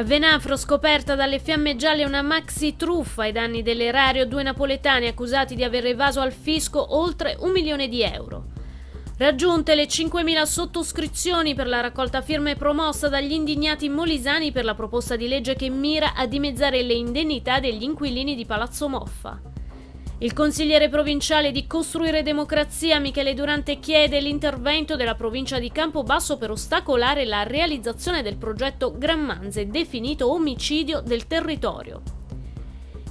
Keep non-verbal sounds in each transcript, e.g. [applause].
A Venafro scoperta dalle fiamme gialle una maxi truffa ai danni dell'erario, due napoletani accusati di aver evaso al fisco oltre un milione di euro. Raggiunte le 5.000 sottoscrizioni per la raccolta firme promossa dagli indignati molisani per la proposta di legge che mira a dimezzare le indennità degli inquilini di Palazzo Moffa. Il consigliere provinciale di Costruire Democrazia Michele Durante chiede l'intervento della provincia di Campobasso per ostacolare la realizzazione del progetto Grammanze definito omicidio del territorio.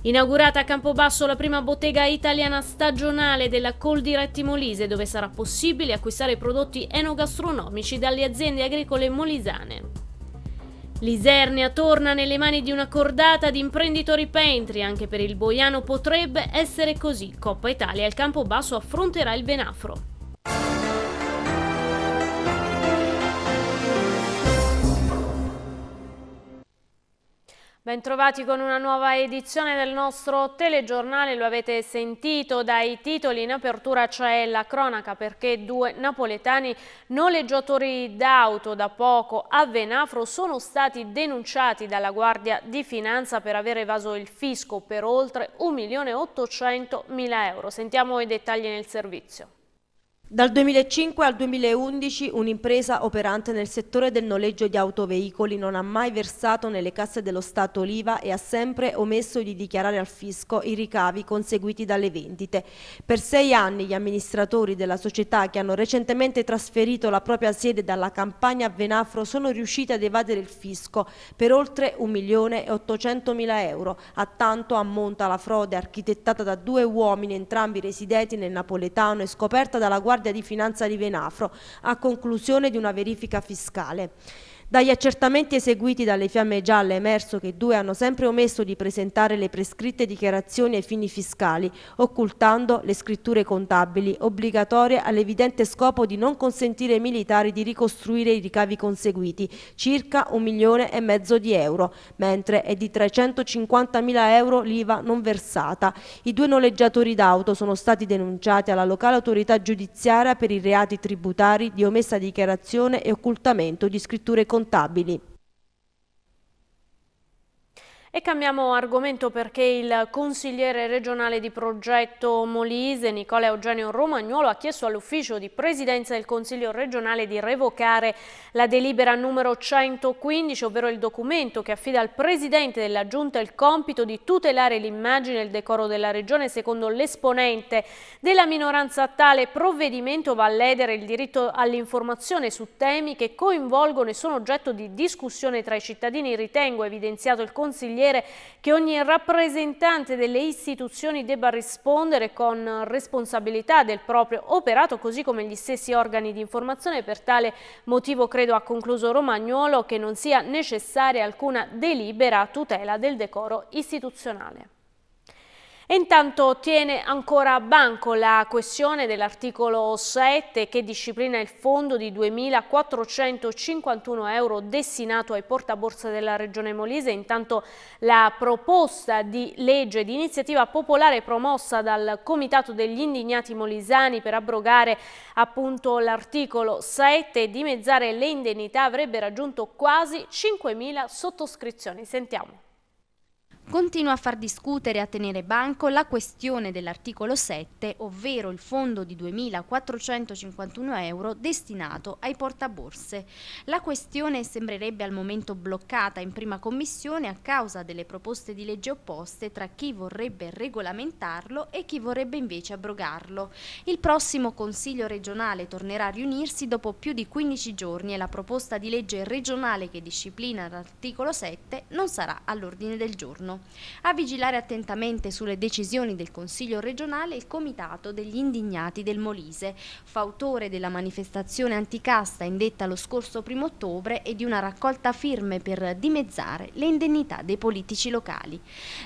Inaugurata a Campobasso la prima bottega italiana stagionale della Coldiretti Molise dove sarà possibile acquistare prodotti enogastronomici dalle aziende agricole molisane. L'Isernia torna nelle mani di una cordata di imprenditori pentri, anche per il Boiano potrebbe essere così. Coppa Italia al basso affronterà il Benafro. Bentrovati con una nuova edizione del nostro telegiornale, lo avete sentito dai titoli, in apertura c'è la cronaca perché due napoletani noleggiatori d'auto da poco a Venafro sono stati denunciati dalla Guardia di Finanza per aver evaso il fisco per oltre 1.800.000 euro. Sentiamo i dettagli nel servizio. Dal 2005 al 2011 un'impresa operante nel settore del noleggio di autoveicoli non ha mai versato nelle casse dello Stato l'IVA e ha sempre omesso di dichiarare al fisco i ricavi conseguiti dalle vendite. Per sei anni gli amministratori della società che hanno recentemente trasferito la propria sede dalla campagna a Venafro sono riusciti ad evadere il fisco per oltre 1.800.000 euro. A tanto ammonta la frode architettata da due uomini entrambi residenti nel napoletano e scoperta dalla Guardia Guardia di Finanza di Venafro a conclusione di una verifica fiscale. Dagli accertamenti eseguiti dalle fiamme gialle è emerso che due hanno sempre omesso di presentare le prescritte dichiarazioni ai fini fiscali, occultando le scritture contabili, obbligatorie all'evidente scopo di non consentire ai militari di ricostruire i ricavi conseguiti, circa un milione e mezzo di euro, mentre è di 350 mila euro l'IVA non versata. I due noleggiatori d'auto sono stati denunciati alla locale autorità giudiziaria per i reati tributari di omessa dichiarazione e occultamento di scritture contabili contabili. E cambiamo argomento perché il consigliere regionale di progetto Molise, Nicola Eugenio Romagnuolo, ha chiesto all'ufficio di presidenza del Consiglio regionale di revocare la delibera numero 115, ovvero il documento che affida al presidente della giunta il compito di tutelare l'immagine e il decoro della regione. Secondo l'esponente della minoranza tale provvedimento va a ledere il diritto all'informazione su temi che coinvolgono e sono oggetto di discussione tra i cittadini, ritengo evidenziato il consigliere dovere che ogni rappresentante delle istituzioni debba rispondere con responsabilità del proprio operato, così come gli stessi organi di informazione. Per tale motivo credo, ha concluso Romagnuolo, che non sia necessaria alcuna delibera a tutela del decoro istituzionale. E intanto tiene ancora a banco la questione dell'articolo 7 che disciplina il fondo di 2.451 euro destinato ai portaborsa della Regione Molise. Intanto la proposta di legge di iniziativa popolare promossa dal Comitato degli Indignati Molisani per abrogare appunto l'articolo 7 e dimezzare le indennità avrebbe raggiunto quasi 5.000 sottoscrizioni. Sentiamo. Continua a far discutere e a tenere banco la questione dell'articolo 7, ovvero il fondo di 2.451 euro destinato ai portaborse. La questione sembrerebbe al momento bloccata in prima commissione a causa delle proposte di legge opposte tra chi vorrebbe regolamentarlo e chi vorrebbe invece abrogarlo. Il prossimo Consiglio regionale tornerà a riunirsi dopo più di 15 giorni e la proposta di legge regionale che disciplina l'articolo 7 non sarà all'ordine del giorno. A vigilare attentamente sulle decisioni del Consiglio regionale il Comitato degli Indignati del Molise, fautore della manifestazione anticasta indetta lo scorso primo ottobre e di una raccolta firme per dimezzare le indennità dei politici locali.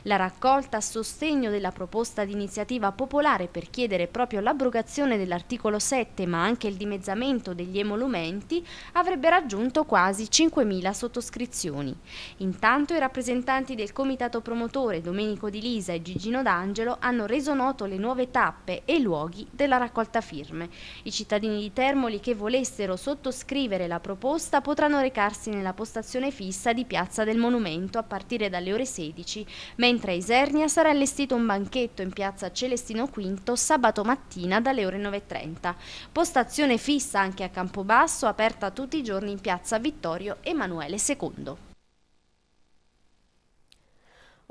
La raccolta a sostegno della proposta di iniziativa popolare per chiedere proprio l'abrogazione dell'articolo 7 ma anche il dimezzamento degli emolumenti avrebbe raggiunto quasi 5.000 sottoscrizioni. Intanto i rappresentanti del Comitato promotore Domenico Di Lisa e Gigino D'Angelo hanno reso noto le nuove tappe e luoghi della raccolta firme. I cittadini di Termoli che volessero sottoscrivere la proposta potranno recarsi nella postazione fissa di Piazza del Monumento a partire dalle ore 16, mentre a Isernia sarà allestito un banchetto in Piazza Celestino V sabato mattina dalle ore 9.30. Postazione fissa anche a Campobasso, aperta tutti i giorni in Piazza Vittorio Emanuele II.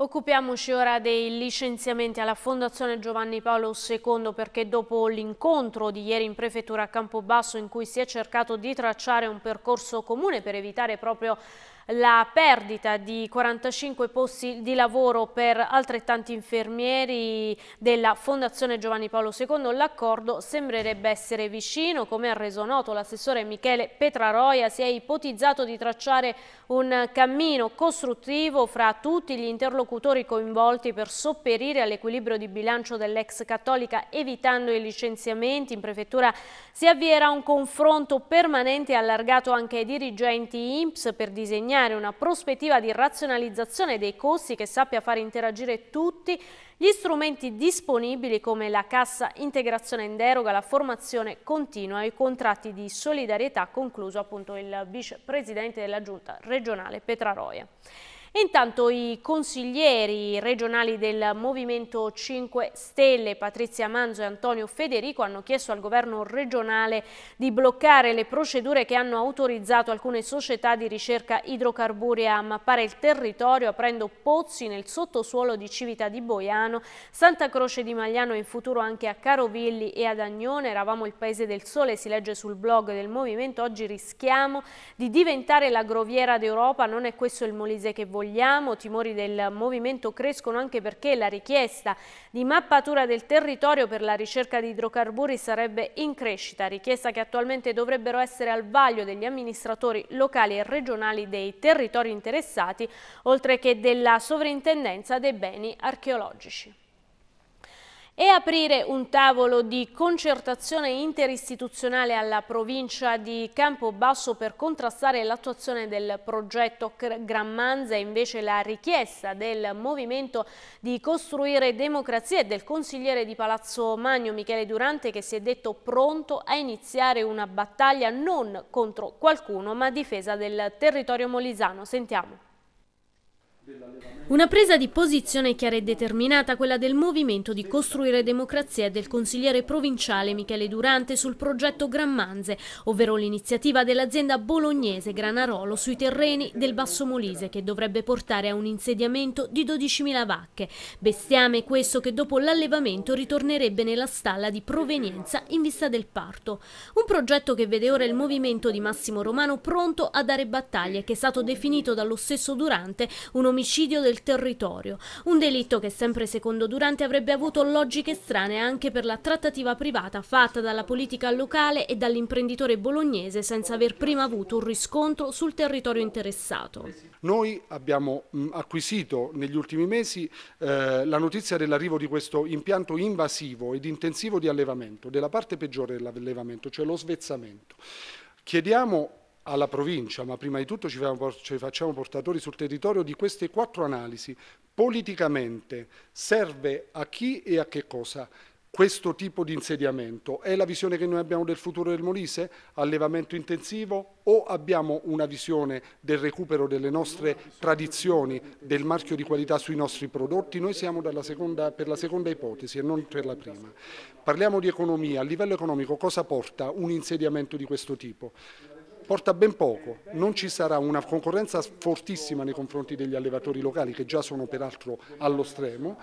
Occupiamoci ora dei licenziamenti alla Fondazione Giovanni Paolo II perché dopo l'incontro di ieri in prefettura a Campobasso in cui si è cercato di tracciare un percorso comune per evitare proprio la perdita di 45 posti di lavoro per altrettanti infermieri della Fondazione Giovanni Paolo II. L'accordo sembrerebbe essere vicino, come ha reso noto l'assessore Michele Petraroia, si è ipotizzato di tracciare un cammino costruttivo fra tutti gli interlocutori coinvolti per sopperire all'equilibrio di bilancio dell'ex cattolica evitando i licenziamenti. In prefettura si avvierà un confronto permanente allargato anche ai dirigenti INPS per disegnare disegnare una prospettiva di razionalizzazione dei costi che sappia far interagire tutti gli strumenti disponibili come la cassa integrazione in deroga, la formazione continua e i contratti di solidarietà, concluso appunto il vicepresidente della giunta regionale Petraroia intanto i consiglieri regionali del Movimento 5 Stelle, Patrizia Manzo e Antonio Federico, hanno chiesto al governo regionale di bloccare le procedure che hanno autorizzato alcune società di ricerca idrocarburi a mappare il territorio aprendo pozzi nel sottosuolo di Civita di Boiano, Santa Croce di Magliano e in futuro anche a Carovilli e ad Agnone. Eravamo il paese del sole, si legge sul blog del Movimento. Oggi rischiamo di diventare la groviera d'Europa, non è questo il Molise che vogliamo vogliamo, timori del movimento crescono anche perché la richiesta di mappatura del territorio per la ricerca di idrocarburi sarebbe in crescita, richiesta che attualmente dovrebbero essere al vaglio degli amministratori locali e regionali dei territori interessati, oltre che della sovrintendenza dei beni archeologici e aprire un tavolo di concertazione interistituzionale alla provincia di Campobasso per contrastare l'attuazione del progetto Gran Manza e invece la richiesta del movimento di costruire democrazia e del consigliere di Palazzo Magno Michele Durante che si è detto pronto a iniziare una battaglia non contro qualcuno ma a difesa del territorio molisano. Sentiamo. Una presa di posizione chiara e determinata, quella del movimento di Costruire Democrazia e del consigliere provinciale Michele Durante sul progetto Gran Manze, ovvero l'iniziativa dell'azienda bolognese Granarolo sui terreni del Basso Molise che dovrebbe portare a un insediamento di 12.000 vacche. Bestiame questo che dopo l'allevamento ritornerebbe nella stalla di provenienza in vista del parto. Un progetto che vede ora il movimento di Massimo Romano pronto a dare battaglie che è stato definito dallo stesso Durante uno l'omicidio del territorio, un delitto che sempre secondo Durante avrebbe avuto logiche strane anche per la trattativa privata fatta dalla politica locale e dall'imprenditore bolognese senza aver prima avuto un riscontro sul territorio interessato. Noi abbiamo mm, acquisito negli ultimi mesi eh, la notizia dell'arrivo di questo impianto invasivo ed intensivo di allevamento, della parte peggiore dell'allevamento, cioè lo svezzamento. Chiediamo alla provincia, ma prima di tutto ci facciamo portatori sul territorio di queste quattro analisi. Politicamente serve a chi e a che cosa questo tipo di insediamento? È la visione che noi abbiamo del futuro del Molise? Allevamento intensivo? O abbiamo una visione del recupero delle nostre tradizioni, del marchio di qualità sui nostri prodotti? Noi siamo seconda, per la seconda ipotesi e non per la prima. Parliamo di economia. A livello economico cosa porta un insediamento di questo tipo? porta ben poco, non ci sarà una concorrenza fortissima nei confronti degli allevatori locali che già sono peraltro allo stremo,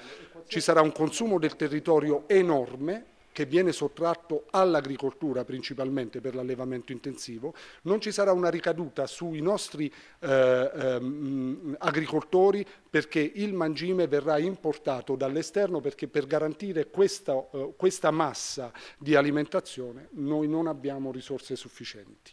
ci sarà un consumo del territorio enorme che viene sottratto all'agricoltura principalmente per l'allevamento intensivo, non ci sarà una ricaduta sui nostri eh, ehm, agricoltori perché il mangime verrà importato dall'esterno perché per garantire questa, eh, questa massa di alimentazione noi non abbiamo risorse sufficienti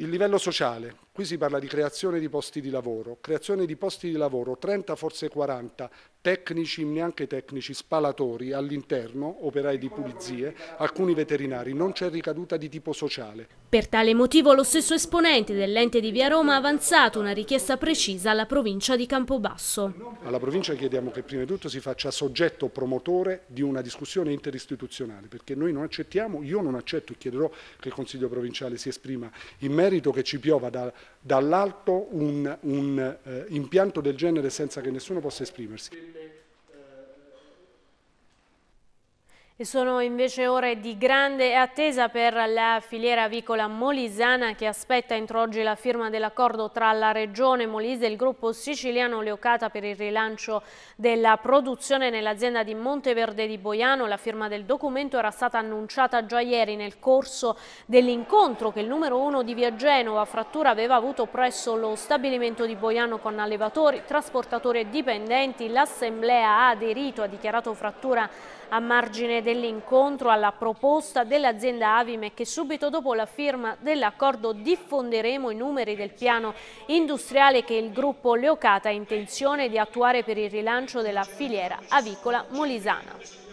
il livello sociale, Qui si parla di creazione di posti di lavoro, creazione di posti di lavoro, 30 forse 40 tecnici, neanche tecnici, spalatori all'interno, operai di pulizie, alcuni veterinari, non c'è ricaduta di tipo sociale. Per tale motivo lo stesso esponente dell'ente di Via Roma ha avanzato una richiesta precisa alla provincia di Campobasso. Alla provincia chiediamo che prima di tutto si faccia soggetto promotore di una discussione interistituzionale, perché noi non accettiamo, io non accetto e chiederò che il Consiglio provinciale si esprima in merito, che ci piova da dall'alto un, un eh, impianto del genere senza che nessuno possa esprimersi. E sono invece ore di grande attesa per la filiera avicola molisana che aspetta entro oggi la firma dell'accordo tra la Regione Molise e il gruppo siciliano Leocata per il rilancio della produzione nell'azienda di Monteverde di Boiano. La firma del documento era stata annunciata già ieri nel corso dell'incontro che il numero uno di Via Genova Frattura aveva avuto presso lo stabilimento di Boiano con allevatori, trasportatori e dipendenti. L'assemblea ha aderito, ha dichiarato Frattura a margine dell'incontro alla proposta dell'azienda Avime che subito dopo la firma dell'accordo diffonderemo i numeri del piano industriale che il gruppo Leocata ha intenzione di attuare per il rilancio della filiera avicola molisana.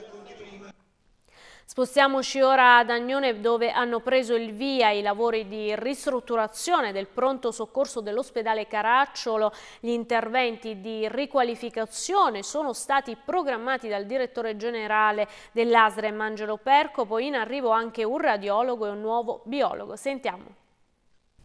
Spostiamoci ora ad Agnone dove hanno preso il via i lavori di ristrutturazione del pronto soccorso dell'ospedale Caracciolo. Gli interventi di riqualificazione sono stati programmati dal direttore generale dell'Asre Mangelo Percopo. In arrivo anche un radiologo e un nuovo biologo. Sentiamo.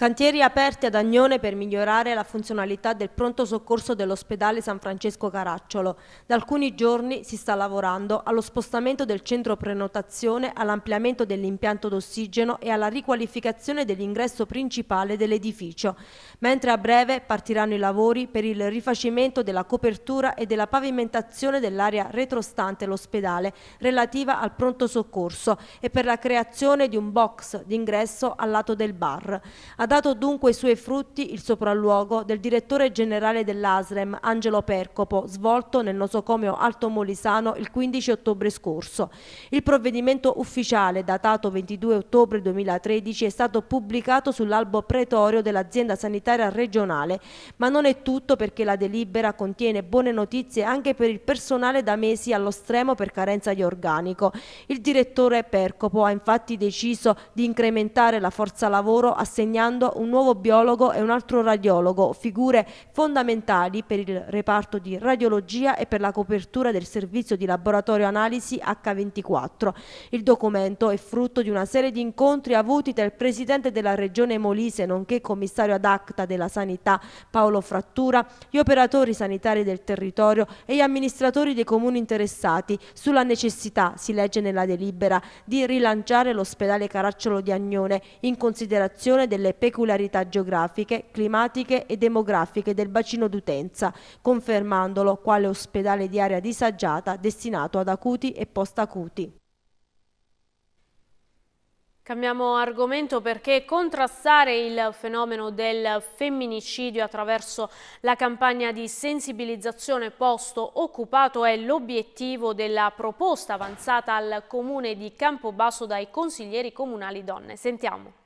Cantieri aperti ad Agnone per migliorare la funzionalità del pronto soccorso dell'ospedale San Francesco Caracciolo. Da alcuni giorni si sta lavorando allo spostamento del centro prenotazione, all'ampliamento dell'impianto d'ossigeno e alla riqualificazione dell'ingresso principale dell'edificio, mentre a breve partiranno i lavori per il rifacimento della copertura e della pavimentazione dell'area retrostante l'ospedale relativa al pronto soccorso e per la creazione di un box d'ingresso al lato del bar. Ad dato dunque i suoi frutti il sopralluogo del direttore generale dell'ASREM Angelo Percopo, svolto nel nosocomio Alto Molisano il 15 ottobre scorso. Il provvedimento ufficiale, datato 22 ottobre 2013, è stato pubblicato sull'albo pretorio dell'azienda sanitaria regionale, ma non è tutto perché la delibera contiene buone notizie anche per il personale da mesi allo stremo per carenza di organico. Il direttore Percopo ha infatti deciso di incrementare la forza lavoro assegnando impiegando un nuovo biologo e un altro radiologo, figure fondamentali per il reparto di radiologia e per la copertura del servizio di laboratorio analisi H24. Il documento è frutto di una serie di incontri avuti tra il presidente della regione Molise, nonché commissario ad acta della sanità Paolo Frattura, gli operatori sanitari del territorio e gli amministratori dei comuni interessati sulla necessità, si legge nella delibera, di rilanciare l'ospedale Caracciolo di Agnone in considerazione delle peculiarità geografiche, climatiche e demografiche del bacino d'utenza, confermandolo quale ospedale di area disagiata destinato ad acuti e post-acuti. Cambiamo argomento perché contrastare il fenomeno del femminicidio attraverso la campagna di sensibilizzazione posto occupato è l'obiettivo della proposta avanzata al comune di Campobasso dai consiglieri comunali donne. Sentiamo.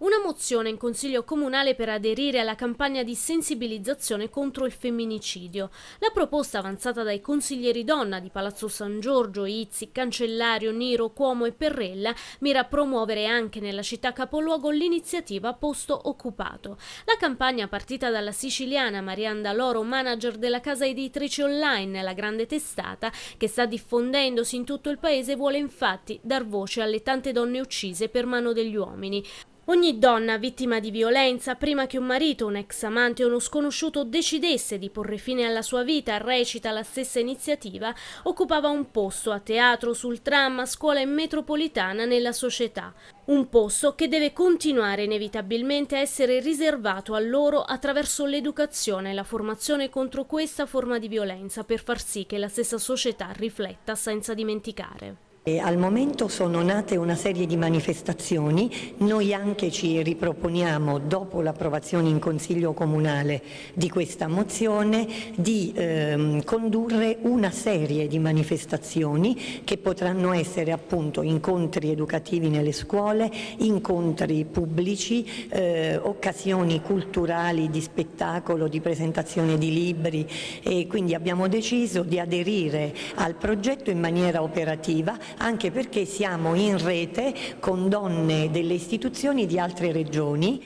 Una mozione in Consiglio Comunale per aderire alla campagna di sensibilizzazione contro il femminicidio. La proposta avanzata dai consiglieri donna di Palazzo San Giorgio, Izzi, Cancellario, Niro, Cuomo e Perrella mira a promuovere anche nella città capoluogo l'iniziativa Posto Occupato. La campagna partita dalla siciliana Marianda Loro, manager della casa editrice online La Grande Testata, che sta diffondendosi in tutto il paese, vuole infatti dar voce alle tante donne uccise per mano degli uomini. Ogni donna vittima di violenza, prima che un marito, un ex amante o uno sconosciuto decidesse di porre fine alla sua vita, recita la stessa iniziativa, occupava un posto a teatro, sul tram, a scuola e metropolitana nella società. Un posto che deve continuare inevitabilmente a essere riservato a loro attraverso l'educazione e la formazione contro questa forma di violenza per far sì che la stessa società rifletta senza dimenticare. E al momento sono nate una serie di manifestazioni, noi anche ci riproponiamo dopo l'approvazione in Consiglio Comunale di questa mozione di ehm, condurre una serie di manifestazioni che potranno essere appunto incontri educativi nelle scuole, incontri pubblici, eh, occasioni culturali di spettacolo, di presentazione di libri e quindi abbiamo deciso di aderire al progetto in maniera operativa anche perché siamo in rete con donne delle istituzioni di altre regioni.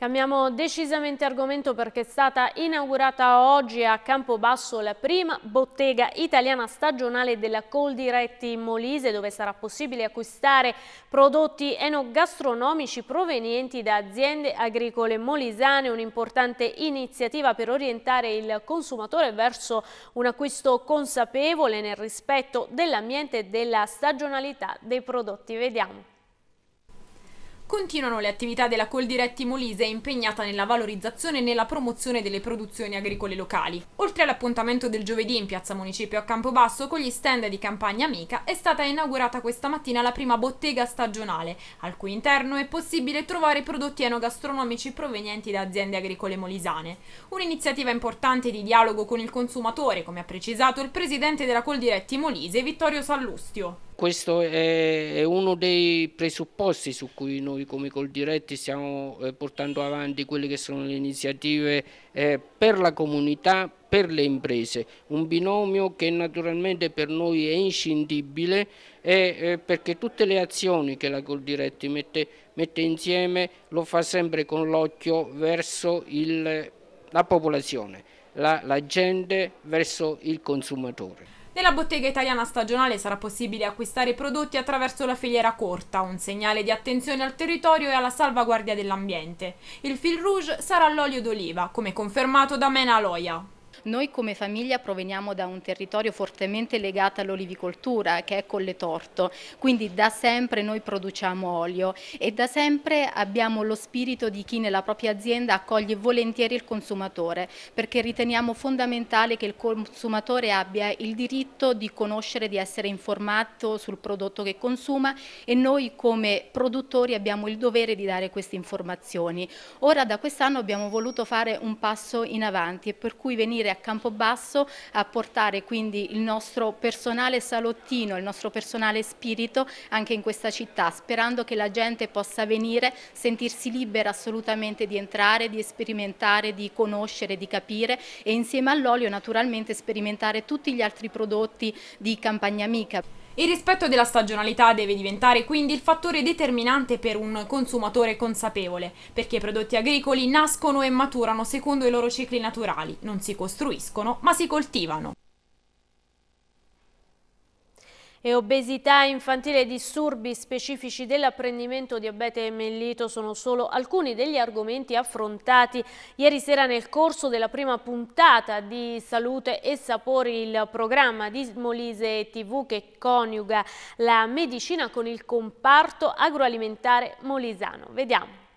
Cambiamo decisamente argomento perché è stata inaugurata oggi a Campobasso la prima bottega italiana stagionale della Coldiretti Molise dove sarà possibile acquistare prodotti enogastronomici provenienti da aziende agricole molisane, un'importante iniziativa per orientare il consumatore verso un acquisto consapevole nel rispetto dell'ambiente e della stagionalità dei prodotti. Vediamo continuano le attività della Coldiretti Molise impegnata nella valorizzazione e nella promozione delle produzioni agricole locali. Oltre all'appuntamento del giovedì in Piazza Municipio a Campobasso con gli stand di Campagna Amica è stata inaugurata questa mattina la prima bottega stagionale, al cui interno è possibile trovare prodotti enogastronomici provenienti da aziende agricole molisane. Un'iniziativa importante di dialogo con il consumatore, come ha precisato il presidente della Coldiretti Molise Vittorio Sallustio questo è, uno dei presupposti su cui noi come Coldiretti stiamo eh, portando avanti quelle che sono le iniziative eh, per la comunità, per le imprese, un binomio che naturalmente per noi è inscindibile eh, perché tutte le azioni che la Coldiretti mette, mette insieme lo fa sempre con l'occhio verso il, la popolazione, la, la gente verso il consumatore. Nella bottega italiana stagionale sarà possibile acquistare prodotti attraverso la filiera corta, un segnale di attenzione al territorio e alla salvaguardia dell'ambiente. Il fil rouge sarà l'olio d'oliva, come confermato da Mena Loia. Noi come famiglia proveniamo da un territorio fortemente legato all'olivicoltura che è Colletorto, quindi da sempre noi produciamo olio e da sempre abbiamo lo spirito di chi nella propria azienda accoglie volentieri il consumatore perché riteniamo fondamentale che il consumatore abbia il diritto di conoscere, di essere informato sul prodotto che consuma e noi come produttori abbiamo il dovere di dare queste informazioni. Ora da quest'anno abbiamo voluto fare un passo in avanti e per cui venire a Campobasso a portare quindi il nostro personale salottino, il nostro personale spirito anche in questa città, sperando che la gente possa venire, sentirsi libera assolutamente di entrare, di sperimentare, di conoscere, di capire e insieme all'olio naturalmente sperimentare tutti gli altri prodotti di Campagna Amica. Il rispetto della stagionalità deve diventare quindi il fattore determinante per un consumatore consapevole, perché i prodotti agricoli nascono e maturano secondo i loro cicli naturali, non si costruiscono ma si coltivano e obesità infantile e disturbi specifici dell'apprendimento, diabete e mellito sono solo alcuni degli argomenti affrontati ieri sera nel corso della prima puntata di Salute e Sapori, il programma di Molise TV che coniuga la medicina con il comparto agroalimentare molisano. Vediamo.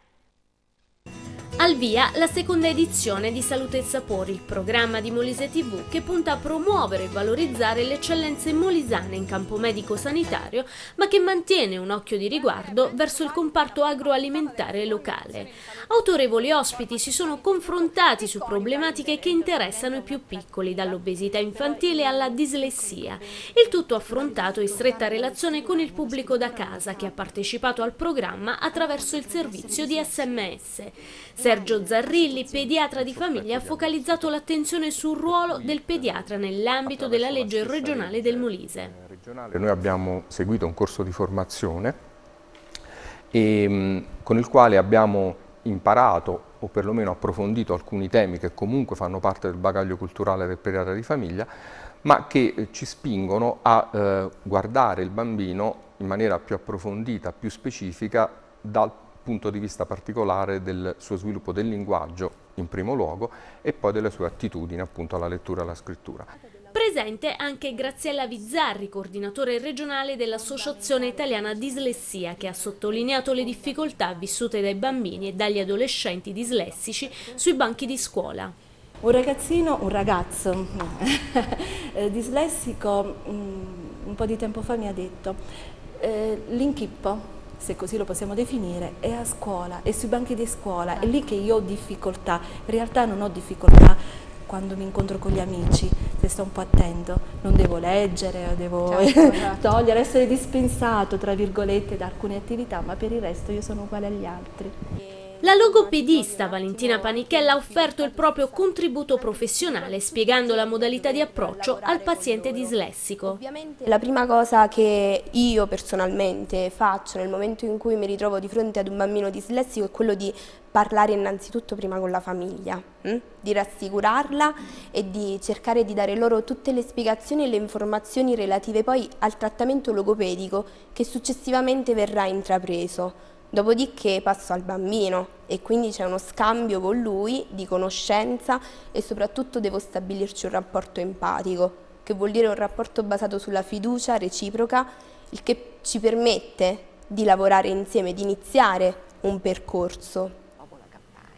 Al via la seconda edizione di Salute e Sapori, il programma di Molise TV che punta a promuovere e valorizzare le eccellenze molisane in campo medico-sanitario, ma che mantiene un occhio di riguardo verso il comparto agroalimentare locale. Autorevoli ospiti si sono confrontati su problematiche che interessano i più piccoli, dall'obesità infantile alla dislessia, il tutto affrontato in stretta relazione con il pubblico da casa che ha partecipato al programma attraverso il servizio di SMS. Se Sergio Zarrilli, pediatra di famiglia, ha focalizzato l'attenzione sul ruolo del pediatra nell'ambito della legge regionale del Molise. Noi abbiamo seguito un corso di formazione e, con il quale abbiamo imparato o perlomeno approfondito alcuni temi che comunque fanno parte del bagaglio culturale del pediatra di famiglia, ma che ci spingono a eh, guardare il bambino in maniera più approfondita, più specifica dal punto di vista particolare del suo sviluppo del linguaggio in primo luogo e poi delle sue attitudini appunto alla lettura e alla scrittura. Presente anche Graziella Vizzarri, coordinatore regionale dell'Associazione Italiana Dislessia, che ha sottolineato le difficoltà vissute dai bambini e dagli adolescenti dislessici sui banchi di scuola. Un ragazzino, un ragazzo [laughs] eh, dislessico mm, un po' di tempo fa mi ha detto eh, l'inchippo se così lo possiamo definire, è a scuola, è sui banchi di scuola, è lì che io ho difficoltà, in realtà non ho difficoltà quando mi incontro con gli amici, se sto un po' attento, non devo leggere, devo certo, [laughs] esatto. togliere, essere dispensato, tra virgolette, da alcune attività, ma per il resto io sono uguale agli altri. La logopedista Valentina Panichella ha offerto il proprio contributo professionale spiegando la modalità di approccio al paziente dislessico. La prima cosa che io personalmente faccio nel momento in cui mi ritrovo di fronte ad un bambino dislessico è quello di parlare innanzitutto prima con la famiglia, mm? di rassicurarla e di cercare di dare loro tutte le spiegazioni e le informazioni relative poi al trattamento logopedico che successivamente verrà intrapreso. Dopodiché passo al bambino e quindi c'è uno scambio con lui di conoscenza e soprattutto devo stabilirci un rapporto empatico, che vuol dire un rapporto basato sulla fiducia reciproca, il che ci permette di lavorare insieme, di iniziare un percorso.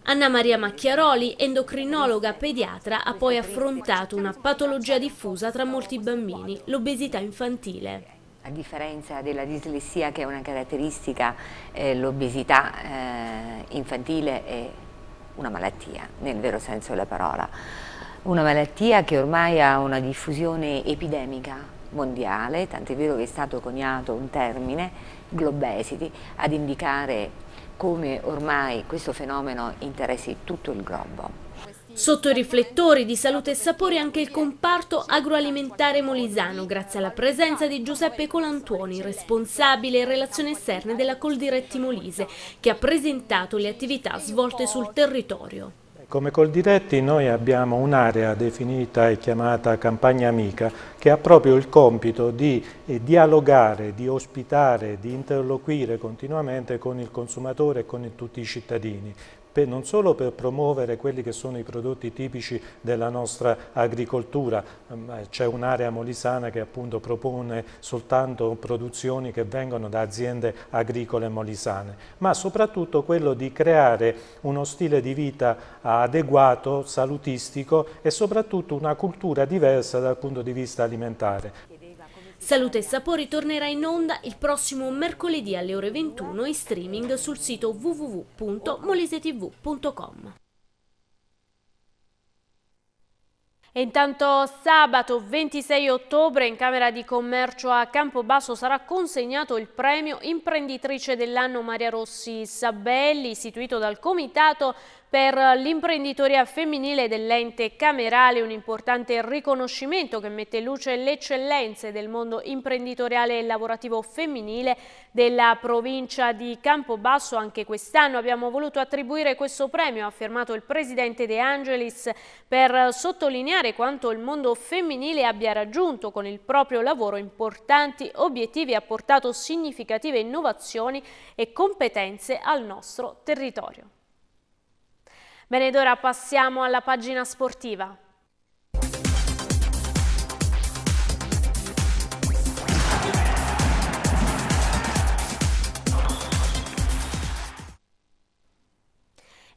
Anna Maria Macchiaroli, endocrinologa pediatra, ha poi affrontato una patologia diffusa tra molti bambini, l'obesità infantile. A differenza della dislessia che è una caratteristica, eh, l'obesità eh, infantile è una malattia, nel vero senso della parola. Una malattia che ormai ha una diffusione epidemica mondiale, tant'è vero che è stato coniato un termine, globesity, ad indicare come ormai questo fenomeno interessi tutto il globo. Sotto i riflettori di Salute e Sapore anche il comparto agroalimentare molisano, grazie alla presenza di Giuseppe Colantuoni, responsabile in relazione esterne della Coldiretti Molise, che ha presentato le attività svolte sul territorio. Come Coldiretti noi abbiamo un'area definita e chiamata Campagna Amica, che ha proprio il compito di eh, dialogare, di ospitare, di interloquire continuamente con il consumatore e con tutti i cittadini per, non solo per promuovere quelli che sono i prodotti tipici della nostra agricoltura, ehm, c'è un'area molisana che appunto propone soltanto produzioni che vengono da aziende agricole molisane, ma soprattutto quello di creare uno stile di vita adeguato, salutistico e soprattutto una cultura diversa dal punto di vista alimentare. Salute e Sapori tornerà in onda il prossimo mercoledì alle ore 21 in streaming sul sito www.molisetv.com. E intanto sabato 26 ottobre in Camera di Commercio a Campobasso sarà consegnato il premio Imprenditrice dell'anno Maria Rossi Sabelli, istituito dal Comitato per l'imprenditoria femminile dell'ente camerale, un importante riconoscimento che mette in luce le eccellenze del mondo imprenditoriale e lavorativo femminile della provincia di Campobasso. Anche quest'anno abbiamo voluto attribuire questo premio, ha affermato il presidente De Angelis, per sottolineare quanto il mondo femminile abbia raggiunto con il proprio lavoro importanti obiettivi, e ha portato significative innovazioni e competenze al nostro territorio. Bene, ed ora passiamo alla pagina sportiva.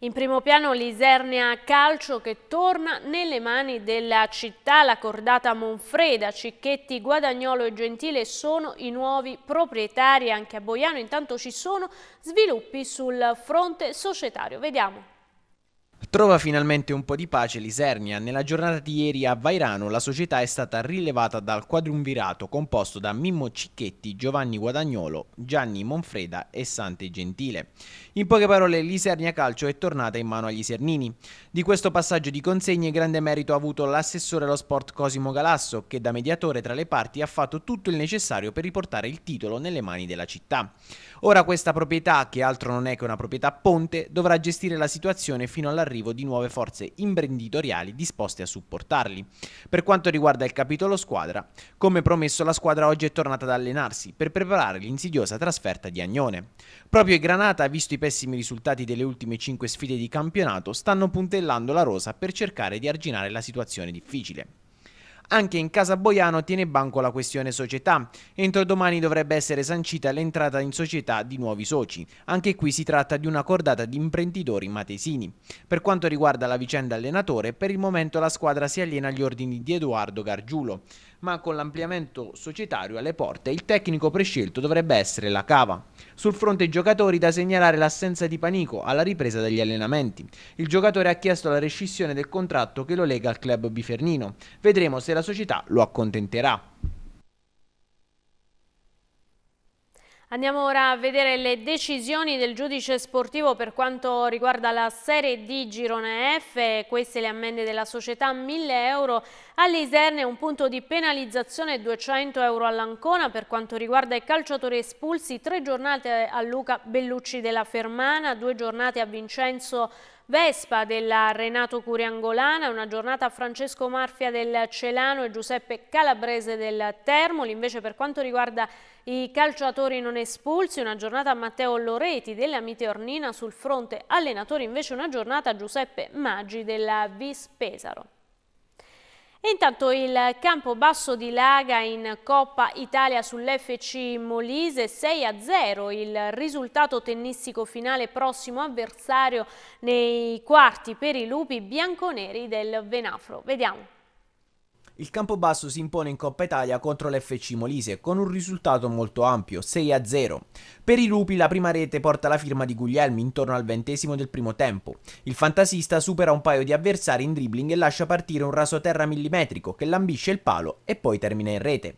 In primo piano l'Isernia Calcio che torna nelle mani della città, la cordata Monfreda, Cicchetti, Guadagnolo e Gentile sono i nuovi proprietari anche a Boiano, intanto ci sono sviluppi sul fronte societario, vediamo. Trova finalmente un po' di pace l'Isernia. Nella giornata di ieri a Vairano la società è stata rilevata dal quadrumvirato composto da Mimmo Cicchetti, Giovanni Guadagnolo, Gianni Monfreda e Sante Gentile. In poche parole l'Isernia Calcio è tornata in mano agli Isernini. Di questo passaggio di consegne grande merito ha avuto l'assessore allo sport Cosimo Galasso che da mediatore tra le parti ha fatto tutto il necessario per riportare il titolo nelle mani della città. Ora questa proprietà, che altro non è che una proprietà ponte, dovrà gestire la situazione fino all'arrivo l'arrivo di nuove forze imprenditoriali disposte a supportarli. Per quanto riguarda il capitolo squadra, come promesso la squadra oggi è tornata ad allenarsi per preparare l'insidiosa trasferta di Agnone. Proprio i Granata, visto i pessimi risultati delle ultime 5 sfide di campionato, stanno puntellando la rosa per cercare di arginare la situazione difficile. Anche in casa Boiano tiene banco la questione società. Entro domani dovrebbe essere sancita l'entrata in società di nuovi soci. Anche qui si tratta di una cordata di imprenditori matesini. Per quanto riguarda la vicenda allenatore, per il momento la squadra si allena agli ordini di Edoardo Gargiulo ma con l'ampliamento societario alle porte il tecnico prescelto dovrebbe essere la Cava. Sul fronte giocatori da segnalare l'assenza di Panico alla ripresa degli allenamenti. Il giocatore ha chiesto la rescissione del contratto che lo lega al club bifernino. Vedremo se la società lo accontenterà. Andiamo ora a vedere le decisioni del giudice sportivo per quanto riguarda la Serie D Girone F, queste le ammende della società 1000 euro all'Iserne, un punto di penalizzazione 200 euro all'Ancona per quanto riguarda i calciatori espulsi, tre giornate a Luca Bellucci della Fermana, due giornate a Vincenzo Vespa della Renato Curiangolana, una giornata a Francesco Marfia del Celano e Giuseppe Calabrese del Termoli. Invece per quanto riguarda i calciatori non espulsi, una giornata a Matteo Loreti della Miteornina sul fronte allenatori, invece una giornata a Giuseppe Maggi della Vis Pesaro. E intanto il campo basso di Laga in Coppa Italia sull'FC Molise 6-0, il risultato tennistico finale prossimo avversario nei quarti per i lupi bianconeri del Venafro. Vediamo il Campobasso si impone in Coppa Italia contro l'FC Molise con un risultato molto ampio, 6-0. Per i lupi la prima rete porta la firma di Guglielmi intorno al ventesimo del primo tempo. Il fantasista supera un paio di avversari in dribbling e lascia partire un raso terra millimetrico che lambisce il palo e poi termina in rete.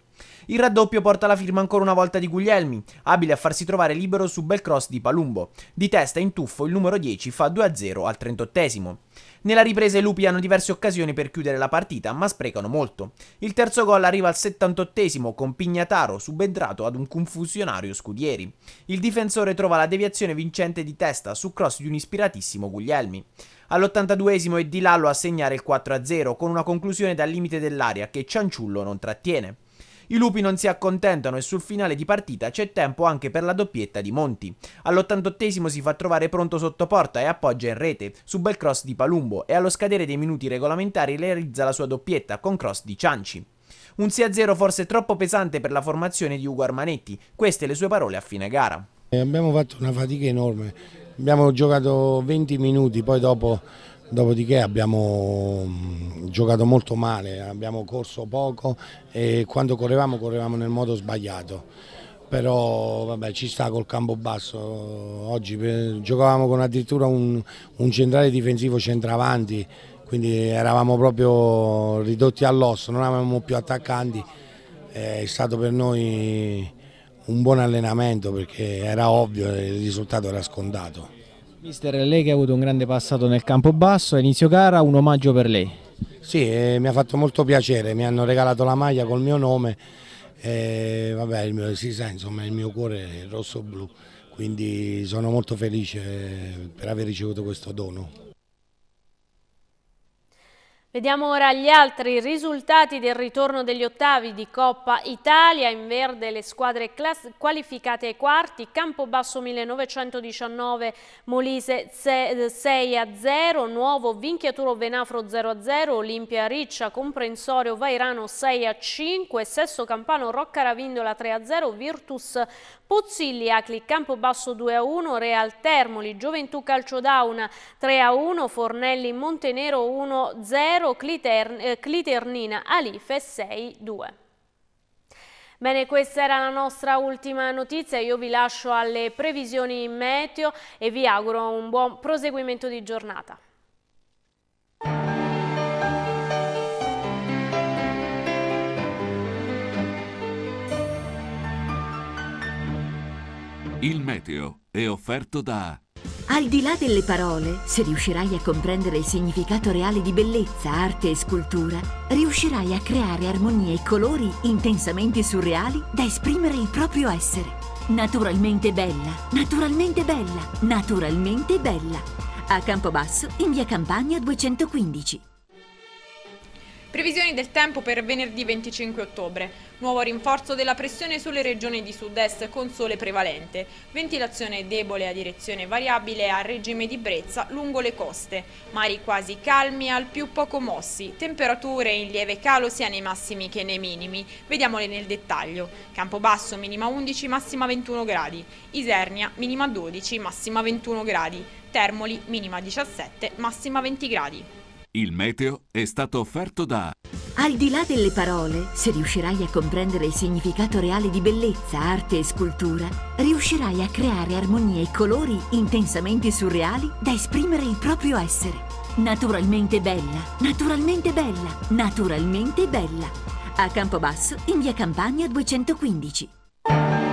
Il raddoppio porta la firma ancora una volta di Guglielmi, abile a farsi trovare libero su bel cross di Palumbo. Di testa in tuffo il numero 10 fa 2-0 al 38 nella ripresa i lupi hanno diverse occasioni per chiudere la partita, ma sprecano molto. Il terzo gol arriva al 78 esimo con Pignataro subentrato ad un confusionario scudieri. Il difensore trova la deviazione vincente di testa su cross di un ispiratissimo Guglielmi. All'82esimo è Di Lallo a segnare il 4-0 con una conclusione dal limite dell'aria che Cianciullo non trattiene. I lupi non si accontentano e sul finale di partita c'è tempo anche per la doppietta di Monti. All'88 esimo si fa trovare pronto sotto porta e appoggia in rete, su bel cross di Palumbo e allo scadere dei minuti regolamentari realizza la sua doppietta con cross di Cianci. Un 6-0 forse troppo pesante per la formazione di Ugo Armanetti, queste le sue parole a fine gara. Eh, abbiamo fatto una fatica enorme, abbiamo giocato 20 minuti, poi dopo dopodiché abbiamo mm, giocato molto male, abbiamo corso poco e quando correvamo correvamo nel modo sbagliato, però vabbè, ci sta col campo basso, oggi eh, giocavamo con addirittura un, un centrale difensivo centravanti, quindi eravamo proprio ridotti all'osso, non avevamo più attaccanti, eh, è stato per noi un buon allenamento perché era ovvio, il risultato era scontato. Mister, lei che ha avuto un grande passato nel campo basso, a inizio gara un omaggio per lei. Sì, eh, mi ha fatto molto piacere, mi hanno regalato la maglia col mio nome, eh, vabbè, il mio, si sa, insomma, il mio cuore è rosso-blu, quindi sono molto felice eh, per aver ricevuto questo dono. Vediamo ora gli altri risultati del ritorno degli ottavi di Coppa Italia, in verde le squadre qualificate ai quarti, Campobasso 1919, Molise 6 a 0, Nuovo Vinchiaturo Venafro 0 a 0, Olimpia Riccia, Comprensorio Vairano 6 a 5, Sesso Campano Rocca Ravindola 3 a 0, Virtus Pozzilli, Acli, Campobasso 2-1, a Real Termoli, Gioventù Calcio Calciodauna 3-1, a Fornelli Montenero 1-0, Clitern, eh, Cliternina Alife 6-2. Bene, questa era la nostra ultima notizia, io vi lascio alle previsioni in meteo e vi auguro un buon proseguimento di giornata. Il meteo è offerto da... Al di là delle parole, se riuscirai a comprendere il significato reale di bellezza, arte e scultura, riuscirai a creare armonie e colori intensamente surreali da esprimere il proprio essere. Naturalmente bella, naturalmente bella, naturalmente bella. A Campobasso, in via Campania 215. Previsioni del tempo per venerdì 25 ottobre. Nuovo rinforzo della pressione sulle regioni di sud-est con sole prevalente. Ventilazione debole a direzione variabile a regime di brezza lungo le coste. Mari quasi calmi al più poco mossi. Temperature in lieve calo sia nei massimi che nei minimi. Vediamole nel dettaglio. Campobasso minima 11, massima 21 gradi. Isernia minima 12, massima 21 gradi. Termoli minima 17, massima 20 gradi. Il meteo è stato offerto da... Al di là delle parole, se riuscirai a comprendere il significato reale di bellezza, arte e scultura, riuscirai a creare armonie e colori intensamente surreali da esprimere il proprio essere. Naturalmente bella, naturalmente bella, naturalmente bella. A Campobasso, in via Campania 215.